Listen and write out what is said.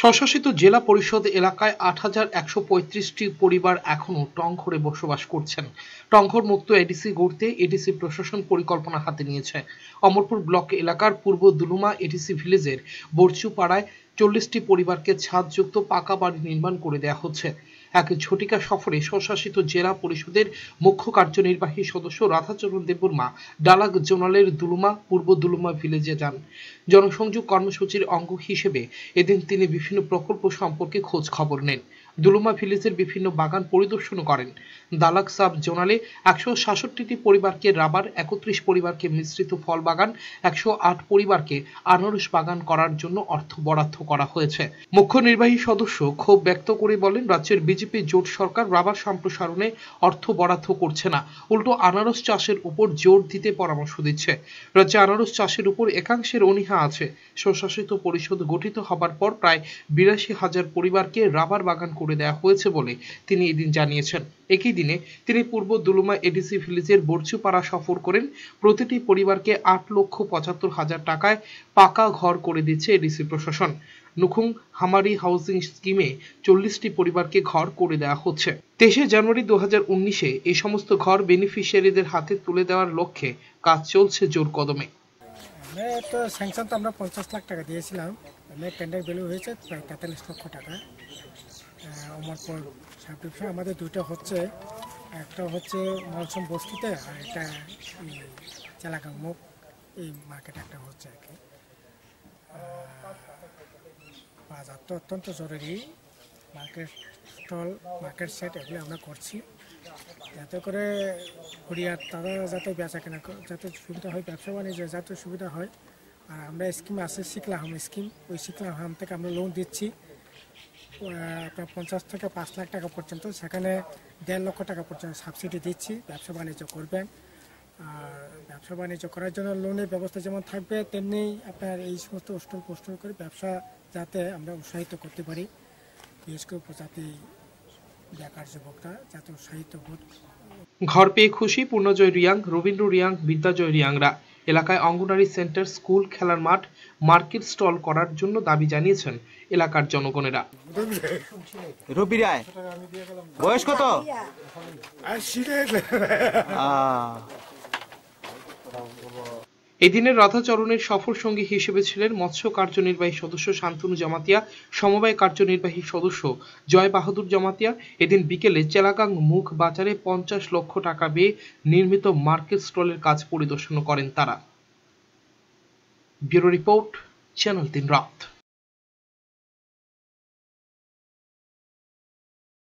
স্বশাসিত জেলা পরিষদ এলাকায় আট হাজার একশো পঁয়ত্রিশটি পরিবার এখনও টংঘরে বসবাস করছেন টংঘর মুক্ত এডিসি গড়তে এডিসি প্রশাসন পরিকল্পনা হাতে নিয়েছে অমরপুর ব্লক এলাকার পূর্ব দুলুমা এডিসি ভিলেজের বর্চুপাড়ায় চল্লিশটি পরিবারকে ছাদযুক্ত পাকা বাড়ি নির্মাণ করে দেওয়া হচ্ছে এক ঝটিকা সফরে স্বশাসিত জেলা পরিষদের মুখ্য কার্যনির্বাহী সদস্য রাধাচরণ দেববর্মা ডালাক জোনালের দুলুমা পূর্ব দুলুমা ভিলেজে যান জনসংযোগ কর্মসূচির অঙ্গ হিসেবে এদিন তিনি বিভিন্ন প্রকল্প সম্পর্কে খোঁজ খবর নেন দুলুমা ভিলেজের বিভিন্ন বাগান পরিদর্শন করেন দালাক সাব জোনালে একশো সাতষট্টিটি পরিবারকে রাবার একত্রিশ পরিবারকে মিশ্রিত ফল বাগান একশো আট পরিবারকে আনারস বাগান করার জন্য অর্থ বরাদ্দ করা হয়েছে মুখ্য নির্বাহী সদস্য ক্ষোভ ব্যক্ত করে বলেন রাজ্যের বিজেপি জোট সরকার রাবার সম্প্রসারণে অর্থ বরাদ্দ করছে না উল্টো আনারস চাষের উপর জোর দিতে পরামর্শ দিচ্ছে রাজ্যে আনারস চাষের উপর একাংশের অনীহা আছে স্বশাসিত পরিষদ গঠিত হবার পর প্রায় বিরাশি হাজার পরিবারকে রাবার বাগান করে দেওয়া হয়েছে বলে তিনি এদিন জানিয়েছেন একই দিনে তিনি পূর্ব দুলুমা এডিসি ভিলেজের বর্চুপাড়া সফর করেন প্রতিটি পরিবারকে আট লক্ষ পঁচাত্তর হাজার টাকায় পাকা ঘর করে দিচ্ছে এডিসি প্রশাসন নুখুং হামারি হাউসিং স্কিমে চল্লিশটি পরিবারকে ঘর করে দেওয়া হচ্ছে তেইশে জানুয়ারি দু হাজার উনিশে এই সমস্ত ঘর বেনিফিশিয়ারিদের হাতে তুলে দেওয়ার লক্ষ্যে কাজ চলছে জোর কদমে তো স্যাংশন তো আমরা পঞ্চাশ লাখ টাকা দিয়েছিলাম টেন্ডার ভ্যালু হয়েছে প্রায় তেতাল্লিশ লক্ষ টাকা অমরপুর সাব আমাদের দুইটা হচ্ছে একটা হচ্ছে মৌসুম বস্তিতে আর একটা চালাকা মুখ এই মার্কেট একটা হচ্ছে আর কি বাজার তো অত্যন্ত জরুরি মার্কেট স্টল মার্কেট সেট এগুলো আমরা করছি যাতে করে কুরিয়ার তারা যাতে বেচা কেনা যাতে সুবিধা হয় ব্যবসা বাণিজ্য যাতে সুবিধা হয় আর আমরা স্কিম আছে শিখলাম স্কিম ওই শিখলাম থেকে আমরা লোন দিচ্ছি আপনার পঞ্চাশ থেকে পাঁচ লাখ টাকা পর্যন্ত সেখানে দেড় লক্ষ টাকা পর্যন্ত সাবসিডি দিচ্ছি ব্যবসা বাণিজ্য করবেন আর ব্যবসা বাণিজ্য করার জন্য লোনের ব্যবস্থা যেমন থাকবে তেমনি আপনার এই সমস্ত হোস্টেল পোস্টেল করে ব্যবসা যাতে আমরা উৎসাহিত করতে পারি বিশেষ করে উপজাতি বেকার যুবকরা যাতে উৎসাহিত বোধ ঘর পেয়ে খুশি পূর্ণজয় রিয়াং রবীন্দ্র রিয়াং বিদ্যাজয় রিয়াংরা এলাকায় অঙ্গনারী সেন্টার স্কুল খেলার মাঠ মার্কেট স্টল করার জন্য দাবি জানিয়েছেন এলাকার জনগণেরা রবি রায় বয়স কত এদিনের রাধাচরণের সফর সঙ্গী হিসেবে ছিলেন মৎস্য কার্যনির্বাহী সদস্য শান্তনু জামাতিয়া সমবায় কার্যনির্বাহী সদস্য জয় বাহাদুর জামাতিয়া এদিন বিকেলে চেলাগাং মুখ বাজারে পঞ্চাশ লক্ষ টাকা বেয়ে নির্মিত মার্কেট স্টলের কাজ পরিদর্শন করেন তারা ব্যুরো রিপোর্ট চ্যানেল তিন রাত